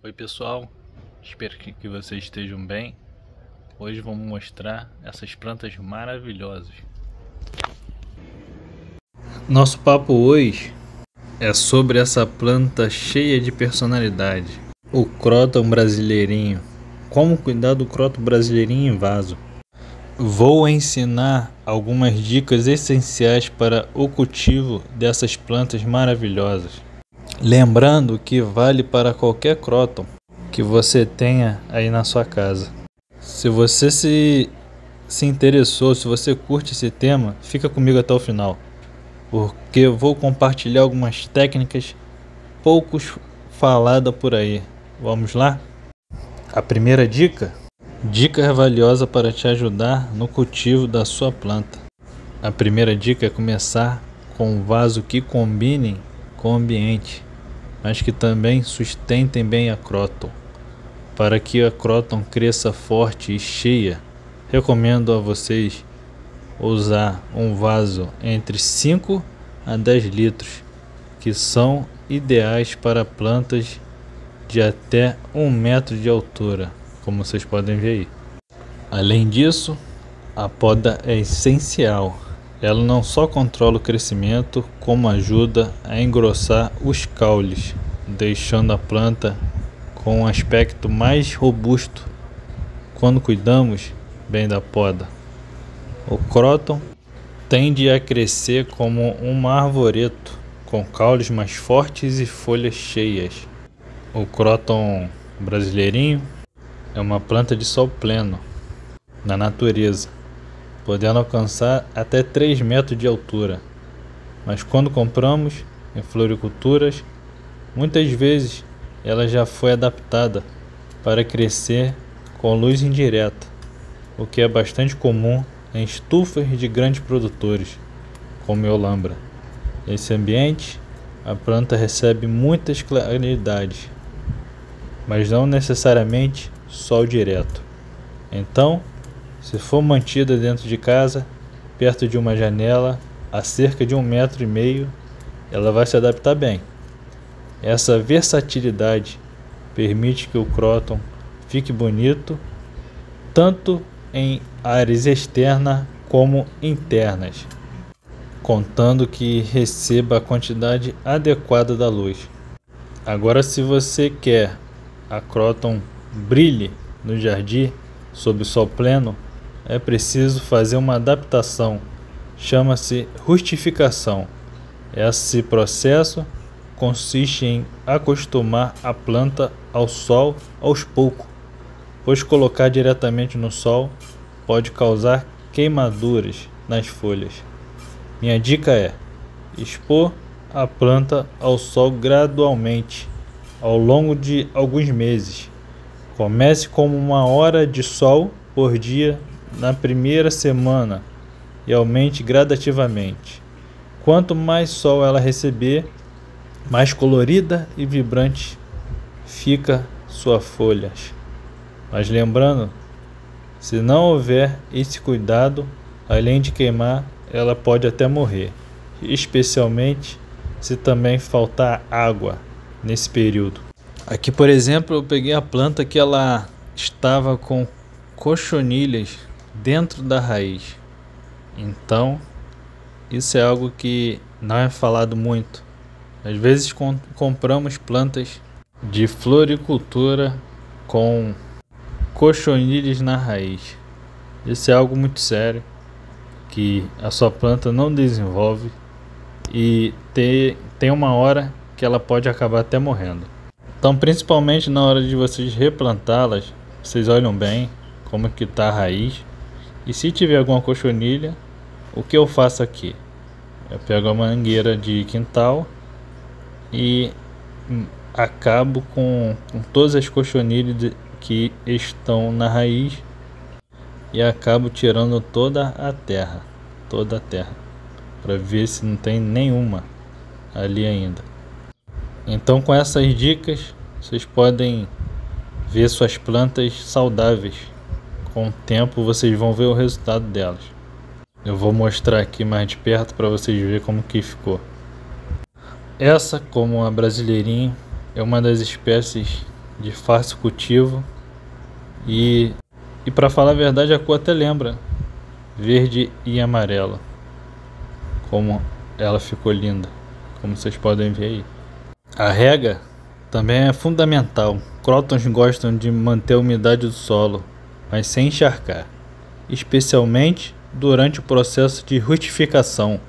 Oi pessoal, espero que, vocês estejam bem. Hoje vamos mostrar essas plantas maravilhosas. Nosso papo hoje é sobre essa planta cheia de personalidade, o croton brasileirinho. Como cuidar do croton brasileirinho em vaso? Vou ensinar algumas dicas essenciais para o cultivo dessas plantas maravilhosas. Lembrando que vale para qualquer Croton que você tenha aí na sua casa. Se você se, se interessou, se você curte esse tema, fica comigo até o final, porque eu vou compartilhar algumas técnicas poucos faladas por aí. Vamos lá? A primeira dica: dica valiosa para te ajudar no cultivo da sua planta. A primeira dica é começar com um vaso que combine com o ambiente mas que também sustentem bem a Croton. Para que a Croton cresça forte e cheia, recomendo a vocês usar um vaso entre 5 a 10 litros, que são ideais para plantas de até 1 metro de altura, como vocês podem ver aí. Além disso, a poda é essencial ela não só controla o crescimento, como ajuda a engrossar os caules, deixando a planta com um aspecto mais robusto quando cuidamos bem da poda. O croton tende a crescer como um arvoreto, com caules mais fortes e folhas cheias. O croton brasileirinho é uma planta de sol pleno na natureza podendo alcançar até 3 metros de altura. Mas quando compramos em floriculturas, muitas vezes ela já foi adaptada para crescer com luz indireta, o que é bastante comum em estufas de grandes produtores, como Lambra. Nesse ambiente, a planta recebe muitas claridades, mas não necessariamente sol direto. Então, se for mantida dentro de casa, perto de uma janela, a cerca de um metro e meio, ela vai se adaptar bem. Essa versatilidade permite que o croton fique bonito tanto em áreas externas como internas, contando que receba a quantidade adequada da luz. Agora, se você quer a croton brilhe no jardim sob o sol pleno, é preciso fazer uma adaptação, chama-se rustificação. Esse processo consiste em acostumar a planta ao sol aos poucos, pois colocar diretamente no sol pode causar queimaduras nas folhas. Minha dica é expor a planta ao sol gradualmente ao longo de alguns meses. Comece com uma hora de sol por dia na primeira semana e aumente gradativamente. Quanto mais sol ela receber, mais colorida e vibrante fica sua folha. Mas lembrando, se não houver esse cuidado, além de queimar, ela pode até morrer, especialmente se também faltar água nesse período. Aqui, por exemplo, eu peguei a planta que ela estava com cochonilhas dentro da raiz. Então, isso é algo que não é falado muito. Às vezes compramos plantas de floricultura com cochonilhas na raiz. Isso é algo muito sério que a sua planta não desenvolve e ter, tem uma hora que ela pode acabar até morrendo. Então, principalmente na hora de vocês replantá-las, vocês olham bem como que está a raiz e se tiver alguma cochonilha, o que eu faço aqui? Eu pego a mangueira de quintal e hum, acabo com, com todas as cochonilhas que estão na raiz e acabo tirando toda a terra, toda a terra, para ver se não tem nenhuma ali ainda. Então com essas dicas, vocês podem ver suas plantas saudáveis com o tempo vocês vão ver o resultado delas. Eu vou mostrar aqui mais de perto para vocês verem como que ficou. Essa, como a brasileirinha, é uma das espécies de fácil cultivo e, e para falar a verdade a cor até lembra verde e amarela. Como ela ficou linda, como vocês podem ver aí. A rega também é fundamental. Crotons gostam de manter a umidade do solo mas sem encharcar, especialmente durante o processo de rutificação.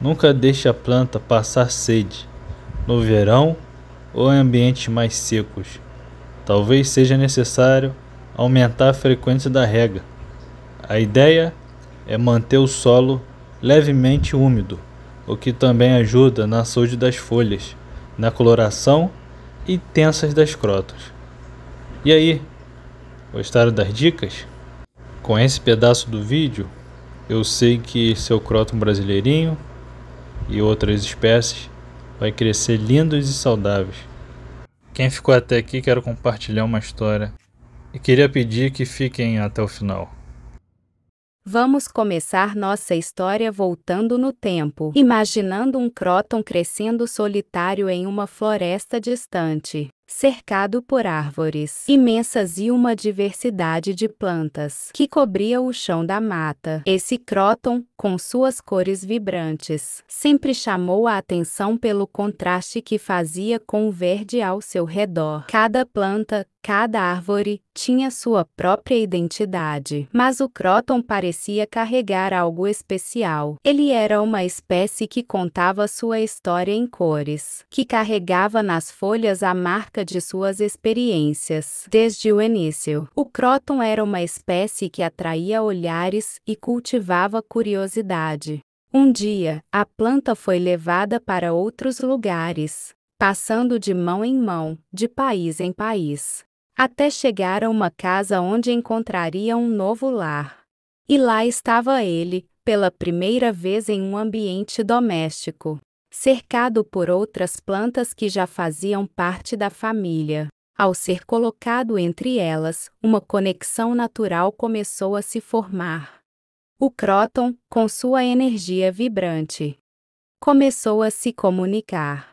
Nunca deixe a planta passar sede no verão ou em ambientes mais secos. Talvez seja necessário aumentar a frequência da rega. A ideia é manter o solo levemente úmido, o que também ajuda na saúde das folhas, na coloração e tensas das crotas. E aí, Gostaram das dicas? Com esse pedaço do vídeo, eu sei que seu cróton brasileirinho e outras espécies vai crescer lindos e saudáveis. Quem ficou até aqui, quero compartilhar uma história e queria pedir que fiquem até o final. Vamos começar nossa história voltando no tempo, imaginando um cróton crescendo solitário em uma floresta distante cercado por árvores imensas e uma diversidade de plantas que cobria o chão da mata. Esse cróton com suas cores vibrantes, sempre chamou a atenção pelo contraste que fazia com o verde ao seu redor. Cada planta, cada árvore, tinha sua própria identidade, mas o Croton parecia carregar algo especial. Ele era uma espécie que contava sua história em cores, que carregava nas folhas a marca de suas experiências. Desde o início, o Croton era uma espécie que atraía olhares e cultivava curiosidade curiosidade. Um dia, a planta foi levada para outros lugares, passando de mão em mão, de país em país, até chegar a uma casa onde encontraria um novo lar. E lá estava ele, pela primeira vez em um ambiente doméstico, cercado por outras plantas que já faziam parte da família. Ao ser colocado entre elas, uma conexão natural começou a se formar o Croton, com sua energia vibrante, começou a se comunicar.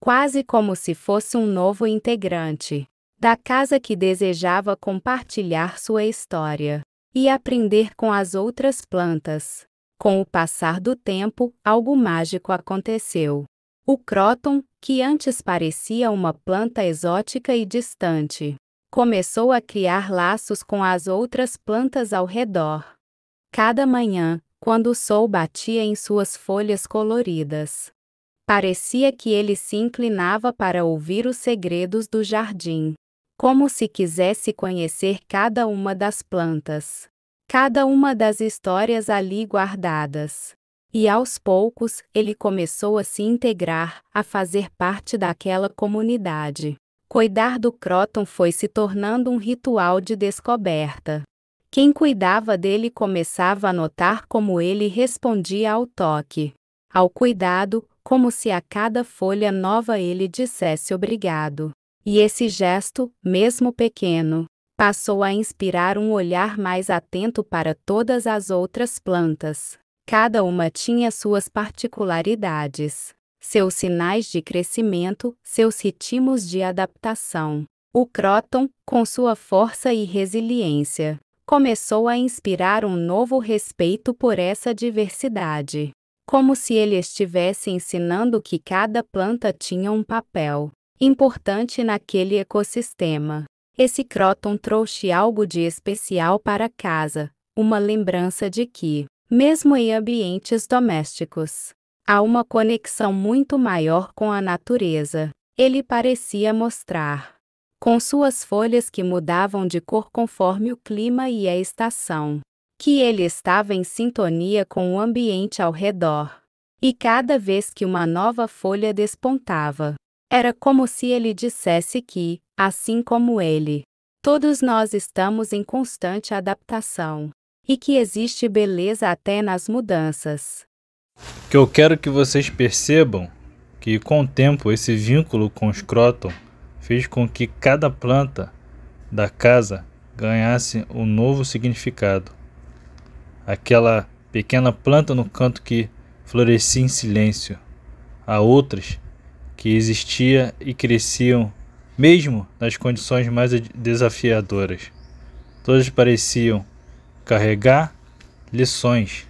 Quase como se fosse um novo integrante da casa que desejava compartilhar sua história e aprender com as outras plantas. Com o passar do tempo, algo mágico aconteceu. O Croton, que antes parecia uma planta exótica e distante, começou a criar laços com as outras plantas ao redor Cada manhã, quando o sol batia em suas folhas coloridas, parecia que ele se inclinava para ouvir os segredos do jardim, como se quisesse conhecer cada uma das plantas, cada uma das histórias ali guardadas. E aos poucos, ele começou a se integrar, a fazer parte daquela comunidade. Cuidar do Croton foi se tornando um ritual de descoberta. Quem cuidava dele começava a notar como ele respondia ao toque, ao cuidado, como se a cada folha nova ele dissesse obrigado. E esse gesto, mesmo pequeno, passou a inspirar um olhar mais atento para todas as outras plantas. Cada uma tinha suas particularidades, seus sinais de crescimento, seus ritmos de adaptação. O cróton, com sua força e resiliência, começou a inspirar um novo respeito por essa diversidade. Como se ele estivesse ensinando que cada planta tinha um papel importante naquele ecossistema. Esse Croton trouxe algo de especial para casa, uma lembrança de que, mesmo em ambientes domésticos, há uma conexão muito maior com a natureza. Ele parecia mostrar com suas folhas que mudavam de cor conforme o clima e a estação. Que ele estava em sintonia com o ambiente ao redor. E cada vez que uma nova folha despontava, era como se ele dissesse que, assim como ele, todos nós estamos em constante adaptação e que existe beleza até nas mudanças. O que eu quero que vocês percebam que com o tempo esse vínculo com o Scroton fez com que cada planta da casa ganhasse um novo significado. Aquela pequena planta no canto que florescia em silêncio, a outras que existiam e cresciam mesmo nas condições mais desafiadoras. Todas pareciam carregar lições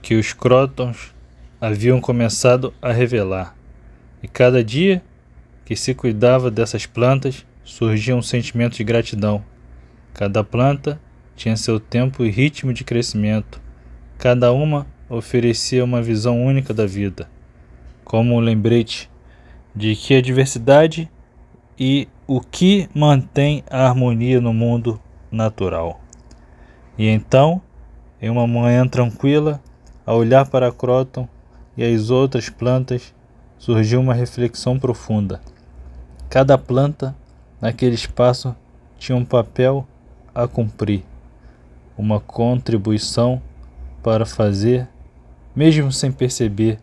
que os crotons haviam começado a revelar. E cada dia que se cuidava dessas plantas, surgia um sentimento de gratidão. Cada planta tinha seu tempo e ritmo de crescimento. Cada uma oferecia uma visão única da vida, como um lembrete de que a diversidade e o que mantém a harmonia no mundo natural. E então, em uma manhã tranquila, ao olhar para a Croton e as outras plantas, surgiu uma reflexão profunda. Cada planta naquele espaço tinha um papel a cumprir, uma contribuição para fazer, mesmo sem perceber,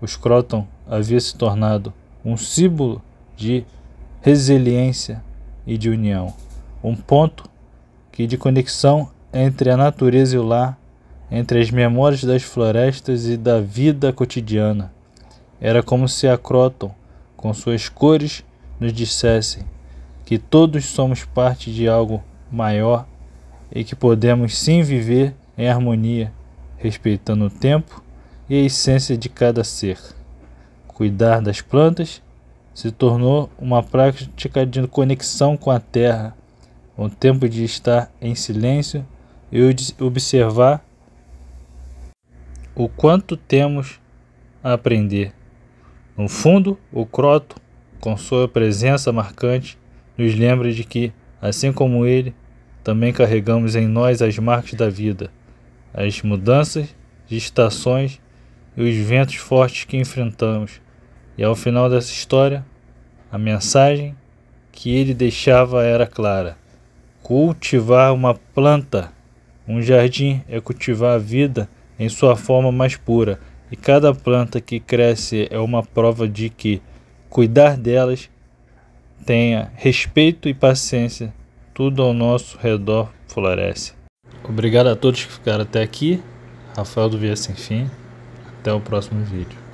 o Scroton havia se tornado um símbolo de resiliência e de união, um ponto que de conexão entre a natureza e o lar, entre as memórias das florestas e da vida cotidiana. Era como se a Croton, com suas cores nos dissesse que todos somos parte de algo maior e que podemos sim viver em harmonia, respeitando o tempo e a essência de cada ser. Cuidar das plantas se tornou uma prática de conexão com a terra, um tempo de estar em silêncio e observar o quanto temos a aprender. No fundo, o croto com sua presença marcante, nos lembre de que, assim como ele, também carregamos em nós as marcas da vida, as mudanças de estações e os ventos fortes que enfrentamos. E ao final dessa história, a mensagem que ele deixava era clara: cultivar uma planta, um jardim é cultivar a vida em sua forma mais pura, e cada planta que cresce é uma prova de que cuidar delas, tenha respeito e paciência, tudo ao nosso redor floresce. Obrigado a todos que ficaram até aqui. Rafael do Via Sem Fim. Até o próximo vídeo.